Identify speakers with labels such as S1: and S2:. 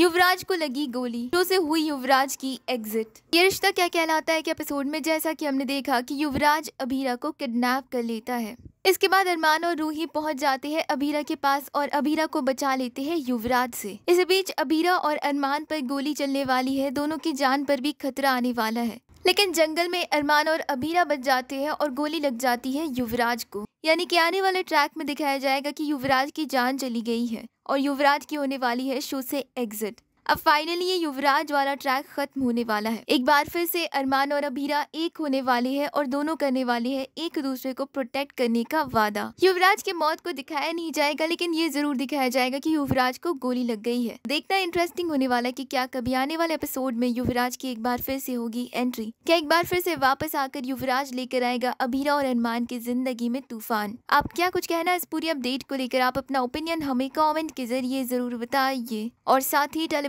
S1: युवराज को लगी गोली तो से हुई युवराज की एग्जिट ये रिश्ता क्या कहलाता है कि एपिसोड में जैसा कि हमने देखा कि युवराज अभीरा को किडनैप कर लेता है इसके बाद अरमान और रूही पहुंच जाते हैं अबीरा के पास और अबीरा को बचा लेते हैं युवराज से इस बीच अबीरा और अरमान पर गोली चलने वाली है दोनों की जान पर भी खतरा आने वाला है लेकिन जंगल में अरमान और अबीरा बच जाते हैं और गोली लग जाती है युवराज को यानी कि आने वाले ट्रैक में दिखाया जाएगा कि युवराज की जान चली गई है और युवराज की होने वाली है शो से एग्जिट अब फाइनली ये युवराज वाला ट्रैक खत्म होने वाला है एक बार फिर से अरमान और अभीरा एक होने वाली है और दोनों करने वाली है एक दूसरे को प्रोटेक्ट करने का वादा युवराज की मौत को दिखाया नहीं जाएगा लेकिन ये जरूर दिखाया जाएगा कि युवराज को गोली लग गई है देखना इंटरेस्टिंग होने वाला की क्या कभी आने वाले एपिसोड में युवराज की एक बार फिर से होगी एंट्री क्या एक बार फिर से वापस आकर युवराज लेकर आएगा अभीरा और अरमान की जिंदगी में तूफान आप क्या कुछ कहना इस पूरी अपडेट को लेकर आप अपना ओपिनियन हमें कॉमेंट के जरिए जरूर बताइए और साथ ही टेली